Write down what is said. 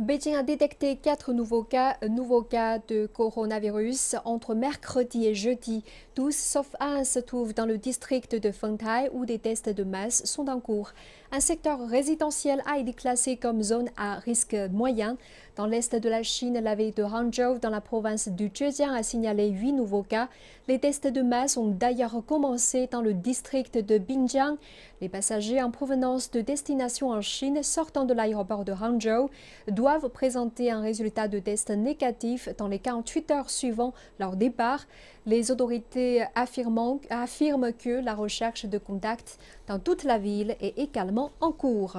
Beijing a détecté quatre nouveaux cas, euh, nouveaux cas de coronavirus entre mercredi et jeudi. Tous, sauf un se trouvent dans le district de Fengtai où des tests de masse sont en cours. Un secteur résidentiel a été classé comme zone à risque moyen. Dans l'est de la Chine, la ville de Hangzhou, dans la province du Zhejiang, a signalé huit nouveaux cas. Les tests de masse ont d'ailleurs commencé dans le district de Binjiang. Les passagers en provenance de destinations en Chine sortant de l'aéroport de Hangzhou doivent doivent présenter un résultat de test négatif dans les 48 heures suivant leur départ. Les autorités affirment, affirment que la recherche de contacts dans toute la ville est également en cours.